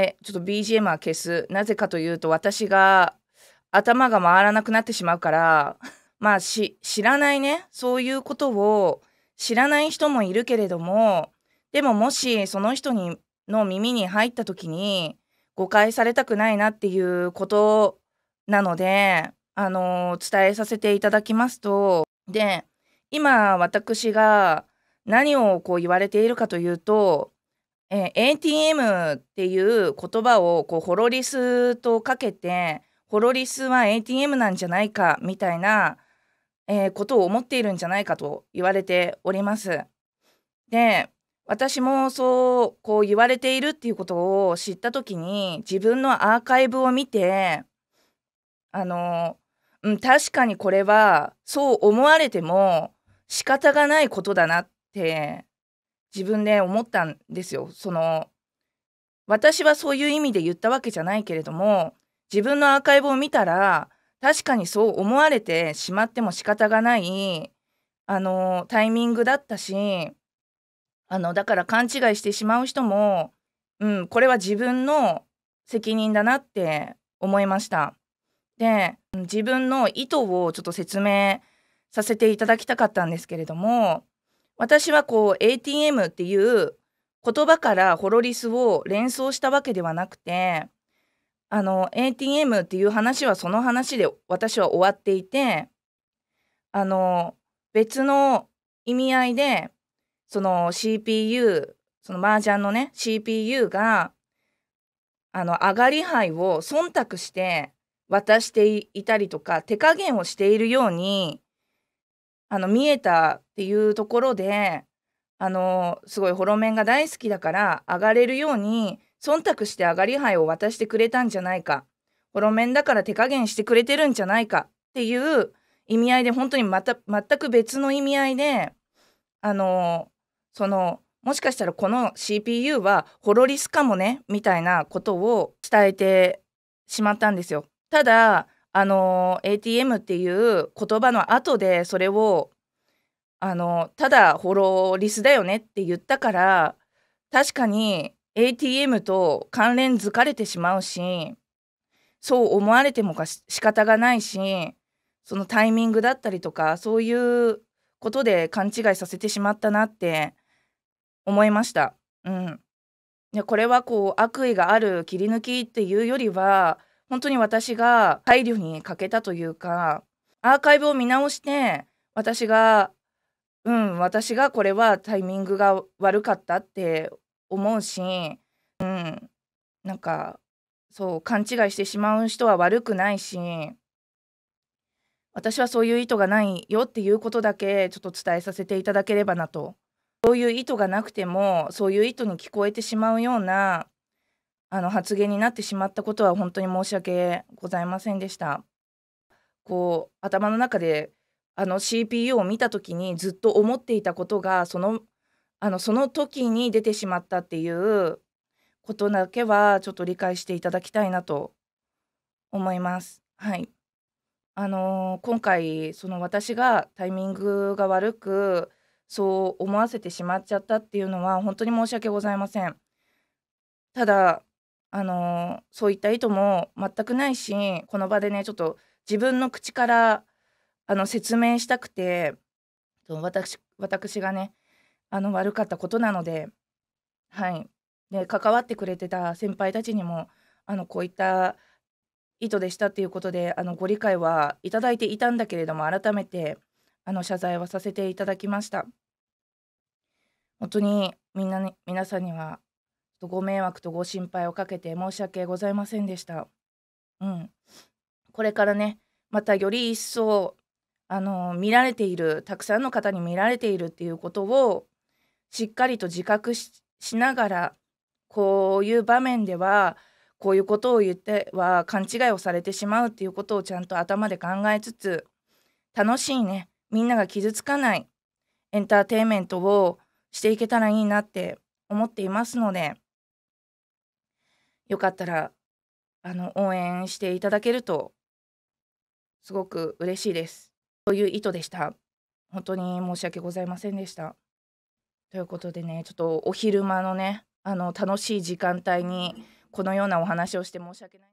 えちょっと BGM は消すなぜかというと私が頭が回らなくなってしまうからまあし知らないねそういうことを知らない人もいるけれどもでももしその人にの耳に入った時に誤解されたくないなっていうことなのであの伝えさせていただきますとで今私が何をこう言われているかというとえー、ATM っていう言葉をこうホロリスとかけてホロリスは ATM なんじゃないかみたいな、えー、ことを思っているんじゃないかと言われております。で私もそうこう言われているっていうことを知った時に自分のアーカイブを見てあの、うん、確かにこれはそう思われても仕方がないことだなって自分で思ったんですよ。その私はそういう意味で言ったわけじゃないけれども自分のアーカイブを見たら確かにそう思われてしまっても仕方がないあのタイミングだったしあのだから勘違いしてしまう人も、うん、これは自分の責任だなって思いました。で自分の意図をちょっと説明させていただきたかったんですけれども私はこう ATM っていう言葉からホロリスを連想したわけではなくてあの ATM っていう話はその話で私は終わっていてあの別の意味合いでその CPU その麻雀のね CPU があの上がり牌を忖度して渡していたりとか手加減をしているようにあの見えたっていうところであのすごいホロメンが大好きだから上がれるように忖度して上がり杯を渡してくれたんじゃないかホロメンだから手加減してくれてるんじゃないかっていう意味合いで本当にまた全く別の意味合いであのそのもしかしたらこの CPU はホロリスかもねみたいなことを伝えてしまったんですよ。ただあの ATM っていう言葉の後でそれをあのただホローリスだよねって言ったから確かに ATM と関連づかれてしまうしそう思われてもか仕方がないしそのタイミングだったりとかそういうことで勘違いさせてしまったなって思いました。うん、これはこう悪意がある切り抜きっていうよりは本当に私が配慮に欠けたというかアーカイブを見直して私がうん私がこれはタイミングが悪かったって思うし、うん、なんかそう勘違いしてしまう人は悪くないし私はそういう意図がないよっていうことだけちょっと伝えさせていただければなとそういう意図がなくてもそういう意図に聞こえてしまうようなあの発言になってしまったことは本当に申し訳ございませんでした。こう頭の中であの CPU を見た時にずっと思っていたことがそのあのその時に出てしまったっていうことだけはちょっと理解していただきたいなと思います。はい、あのー、今回その私がタイミングが悪くそう思わせてしまっちゃったっていうのは本当に申し訳ございません。ただあのそういった意図も全くないしこの場でねちょっと自分の口からあの説明したくて私私がねあの悪かったことなのではいで関わってくれてた先輩たちにもあのこういった意図でしたっていうことであのご理解はいただいていたんだけれども改めてあの謝罪はさせていただきました本当にみんな、ね、皆さんにはご迷惑とご心配をかけて申し訳ございませんでした。うん、これからねまたより一層あの見られているたくさんの方に見られているっていうことをしっかりと自覚しながらこういう場面ではこういうことを言っては勘違いをされてしまうっていうことをちゃんと頭で考えつつ楽しいねみんなが傷つかないエンターテインメントをしていけたらいいなって思っていますのでよかったらあの応援していただけるとすごく嬉しいです。という意図でした。本当に申し訳ございませんでした。ということでねちょっとお昼間のねあの楽しい時間帯にこのようなお話をして申し訳ない。